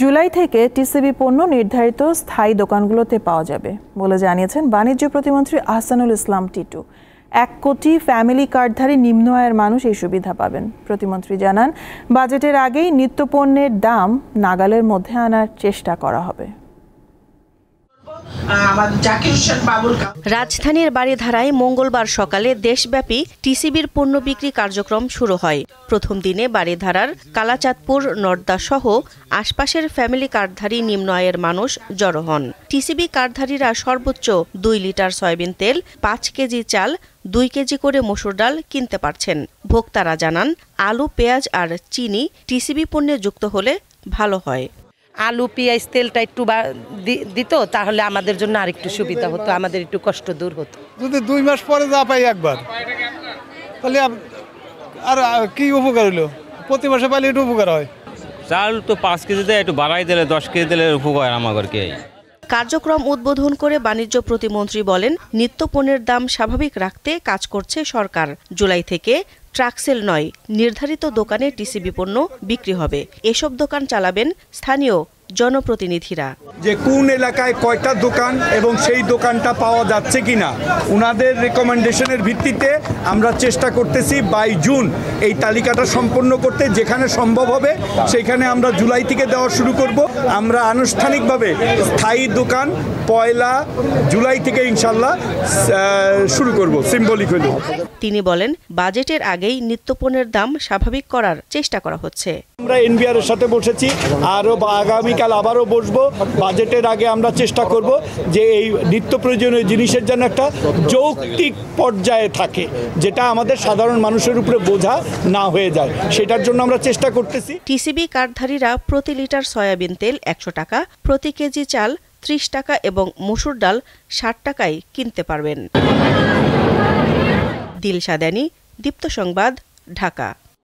জুলাই থেকে টিসিবি পণ্য নির্ধারিত স্থায়ী দোকানগুলোতে পাওয়া যাবে বলে জানিয়েছেন বাণিজ্য প্রতিমন্ত্রী আহসানুল ইসলাম টিটু এক কোটি ফ্যামিলি কার্ডধারী নিম্ন আয়ের মানুষ এই সুবিধা পাবেন প্রতিমন্ত্রী জানান বাজেটের আগেই নিত্যপণ্যের দাম নাগালের মধ্যে আনার চেষ্টা করা হবে রাজধানীর বাড়িধারায় মঙ্গলবার সকালে দেশব্যাপী টিসিবির পণ্য বিক্রি কার্যক্রম শুরু হয় প্রথম দিনে বাড়িধারার কালাচাঁদপুর নর্দা সহ আশপাশের ফ্যামিলি কার্ডধারী নিম্ন আয়ের মানুষ জড়ো হন টিসিবি কার্ডধারীরা সর্বোচ্চ দুই লিটার সয়াবিন তেল পাঁচ কেজি চাল দুই কেজি করে মসুর ডাল কিনতে পারছেন ভোক্তারা জানান আলু পেঁয়াজ আর চিনি টিসিবি পণ্যে যুক্ত হলে ভালো হয় আলু পেঁয়াজ তেলটা একটু দিত তাহলে আমাদের জন্য আর একটু সুবিধা হতো আমাদের একটু কষ্ট দূর হতো যদি দুই মাস পরে যা পাই একবার তাহলে আর কি উপকার হলো প্রতি মাসে পাইলে একটু উপকার হয় চাল তো পাঁচ কেজি দেয় একটু বাড়াই দিলে দশ কেজি দিলে উপকার আমার কার্যক্রম উদ্বোধন করে বাণিজ্য প্রতিমন্ত্রী বলেন নিত্যপণ্যের দাম স্বাভাবিক রাখতে কাজ করছে সরকার জুলাই থেকে ট্রাকসেল নয় নির্ধারিত দোকানে টিসিবি পণ্য বিক্রি হবে এসব দোকান চালাবেন স্থানীয় জনপ্রতিনিধিরা যে কোন এলাকায় কয়টা দোকান এবং সেই দোকানটা পাওয়া যাচ্ছে কিনা উনাদের ওনাদের রেকমেন্ডেশনের ভিত্তিতে আমরা চেষ্টা করতেছি বাই জুন এই তালিকাটা সম্পন্ন করতে যেখানে সম্ভব হবে সেখানে আমরা জুলাই থেকে দেওয়া শুরু করব আমরা আনুষ্ঠানিকভাবে স্থায়ী দোকান পয়লা জুলাই থেকে ইনশাল্লাহ শুরু করব সিম্বলিক হলে তিনি বলেন বাজেটের আগেই নিত্যপণের দাম স্বাভাবিক করার চেষ্টা করা হচ্ছে আমরা এনবিআর এর সাথে বসেছি আরও আগামী আগামীকাল আবারও বসবো বাজেটের আগে আমরা চেষ্টা করব যে এই নিত্য প্রয়োজনীয় জিনিসের যেন একটা যৌক্তিক পর্যায়ে থাকে যেটা আমাদের সাধারণ মানুষের উপরে বোঝা না হয়ে যায় সেটার জন্য আমরা চেষ্টা করতেছি টিসিবি কার্ডধারীরা প্রতি লিটার সয়াবিন তেল একশো টাকা প্রতি কেজি চাল ত্রিশ টাকা এবং মসুর ডাল ষাট টাকায় কিনতে পারবেন দিল দীপ্ত সংবাদ ঢাকা